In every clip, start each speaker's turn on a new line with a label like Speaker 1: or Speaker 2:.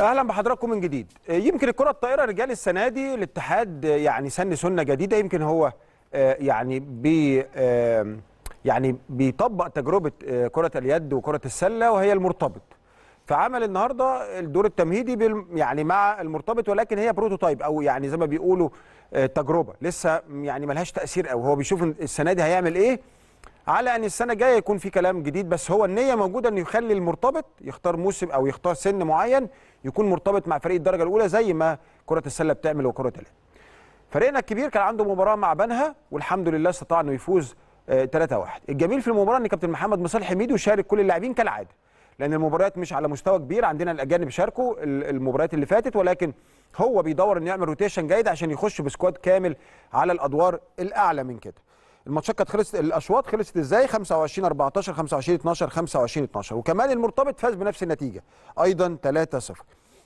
Speaker 1: اهلا بحضراتكم من جديد آه، يمكن الكره الطائره رجال السنه دي الاتحاد آه، يعني سن سنه جديده يمكن هو آه، يعني بي يعني بيطبق تجربه كره اليد وكره السله وهي المرتبط فعمل النهارده الدور التمهيدي يعني مع المرتبط ولكن هي بروتوتايب او يعني زي ما بيقولوا تجربه لسه يعني ملهاش تاثير قوي هو بيشوف السنه دي هيعمل ايه على ان السنه الجايه يكون في كلام جديد بس هو النيه موجوده انه يخلي المرتبط يختار موسم او يختار سن معين يكون مرتبط مع فريق الدرجه الاولى زي ما كره السله بتعمل وكره اليد. فريقنا الكبير كان عنده مباراه مع بنها والحمد لله استطاع انه يفوز 3-1 آه، الجميل في المباراه ان كابتن محمد مصالح ميدو شارك كل اللاعبين كالعاده لان المباريات مش على مستوى كبير عندنا الاجانب شاركوا المباريات اللي فاتت ولكن هو بيدور انه يعمل روتيشن جيد عشان يخش بسكواد كامل على الادوار الاعلى من كده الماتشات كانت خلصت الاشواط خلصت ازاي 25 14 25 12 25 12 وكمان المرتبط فاز بنفس النتيجه ايضا 3 0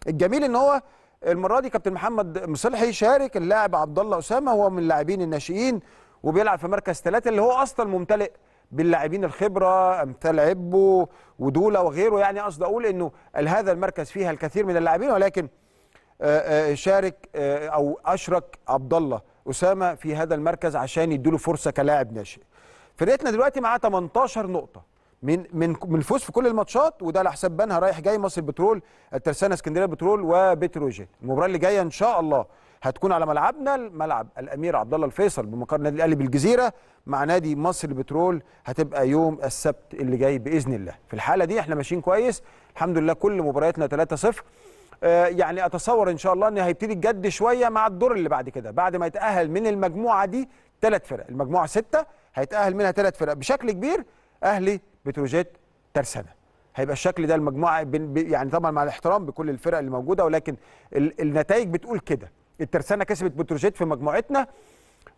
Speaker 1: الجميل ان هو المره دي كابتن محمد مصلحي شارك اللاعب عبد الله اسامه هو من اللاعبين الناشئين وبيلعب في مركز ثلاثة اللي هو اصلا ممتلئ باللاعبين الخبره امثال عبو ودوله وغيره يعني قصدي اقول انه هذا المركز فيها الكثير من اللاعبين ولكن آه، آه، شارك آه، او اشرك عبد الله اسامه في هذا المركز عشان يديله فرصه كلاعب ناشئ فرقتنا دلوقتي معاه 18 نقطه من من من الفوز في كل الماتشات وده على حساب بنها رايح جاي مصر البترول الترسانه اسكندريه بترول وبتروجيت المباراه اللي جايه ان شاء الله هتكون على ملعبنا ملعب الامير عبد الله الفيصل بمقر النادي الاهلي بالجزيره مع نادي مصر البترول هتبقى يوم السبت اللي جاي باذن الله في الحاله دي احنا ماشيين كويس الحمد لله كل مبارياتنا 3 0 آه، يعني اتصور ان شاء الله ان هيبتدي الجد شويه مع الدور اللي بعد كده بعد ما يتاهل من المجموعه دي ثلاث فرق المجموعه سته هيتاهل منها ثلاث فرق بشكل كبير اهلي بتروجيت ترسانه هيبقى الشكل ده المجموعه يعني طبعا مع الاحترام بكل الفرق اللي موجوده ولكن النتائج بتقول كده الترسانه كسبت بتروجيت في مجموعتنا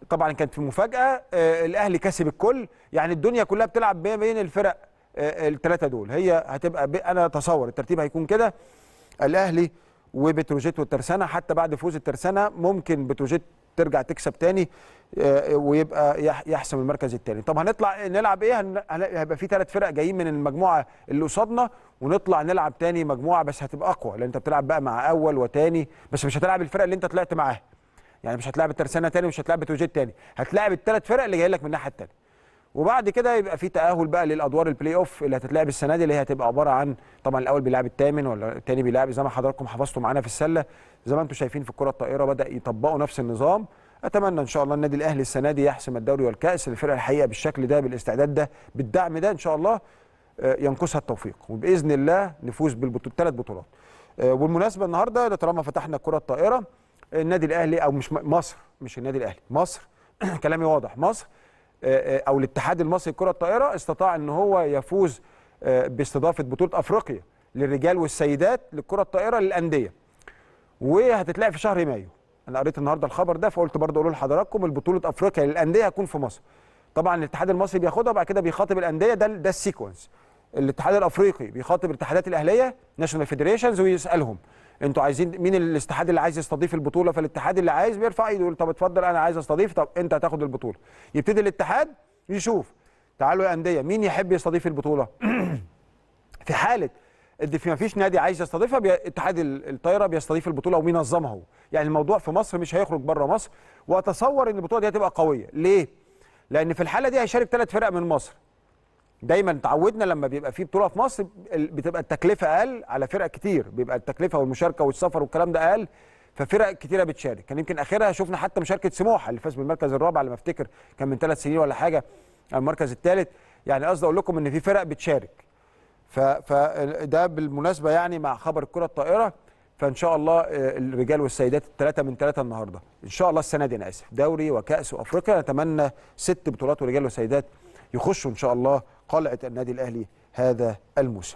Speaker 1: طبعا كانت في مفاجاه آه، الاهلي كسب الكل يعني الدنيا كلها بتلعب بين الفرق آه، الثلاثه دول هي هتبقى انا اتصور الترتيب هيكون كده الاهلي وبتروجيت والترسانه حتى بعد فوز الترسانه ممكن بتروجيت ترجع تكسب تاني آه، ويبقى يحسم المركز الثاني طب هنطلع نلعب ايه هيبقى في ثلاث فرق جايين من المجموعه اللي قصادنا ونطلع نلعب تاني مجموعه بس هتبقى اقوى لان انت بتلعب بقى مع اول وتاني بس مش هتلعب الفرق اللي انت طلعت معاها يعني مش هتلعب الترسانه تاني ومش هتلعب بتروجيت تاني هتلاعب الثلاث فرق اللي جايين لك من الناحيه الثانيه وبعد كده يبقى في تاهل بقى للادوار البلاي اوف اللي هتتلعب السنه دي اللي هي هتبقى عباره عن طبعا الاول بيلعب الثامن ولا الثاني بيلعب زي ما حضراتكم حفظتوا معانا في السله زي ما انتم شايفين في الكره الطائره بدا يطبقوا نفس النظام اتمنى ان شاء الله النادي الاهلي السنه دي يحسم الدوري والكاس الفرقه الحقيقه بالشكل ده بالاستعداد ده بالدعم ده ان شاء الله آه، ينقصها التوفيق وباذن الله نفوز بالثلاث بطولات آه، والمناسبه النهارده طالما فتحنا الكره الطائره النادي الاهلي او مش مصر مش النادي الاهلي مصر كلامي واضح مصر آه، آه، او الاتحاد المصري لكره الطائره استطاع ان هو يفوز آه، باستضافه بطوله افريقيا للرجال والسيدات للكره الطائره للانديه وهتتلعب في شهر مايو انا قريت النهارده الخبر ده فقلت برضه اقول لحضراتكم البطوله افريقيا للانديه هتكون في مصر طبعا الاتحاد المصري بياخدها وبعد كده بيخاطب الانديه ده ده السيكونس الاتحاد الافريقي بيخاطب الاتحادات الاهليه ناشونال فيدريشنز ويسالهم انتوا عايزين مين الاتحاد اللي عايز يستضيف البطوله فالاتحاد اللي عايز بيرفع ايده يقول طب اتفضل انا عايز استضيف طب انت هتاخد البطوله يبتدي الاتحاد يشوف تعالوا يا انديه مين يحب يستضيف البطوله في حاله ان ما فيش نادي عايز يستضيفها اتحاد الطايره بيستضيف البطوله وبينظمها يعني الموضوع في مصر مش هيخرج بره مصر واتصور ان البطوله دي هتبقى قويه ليه لان في الحاله دي هيشارك ثلاث فرق من مصر دايما تعودنا لما بيبقى في بطوله في مصر بتبقى التكلفه اقل على فرق كتير بيبقى التكلفه والمشاركه والسفر والكلام ده اقل ففرق كتيره بتشارك كان يمكن اخرها شفنا حتى مشاركه سموحه اللي فاز بالمركز الرابع على ما افتكر كان من ثلاث سنين ولا حاجه المركز الثالث يعني قصدي اقول لكم ان في فرق بتشارك فده بالمناسبه يعني مع خبر الكره الطائره فان شاء الله آه، الرجال والسيدات الثلاثه من ثلاثه النهارده ان شاء الله السنه دي انا اسف دوري وكاس وافريقيا نتمنى ست بطولات ورجال وسيدات يخشوا ان شاء الله قلعة النادي الأهلي هذا الموسم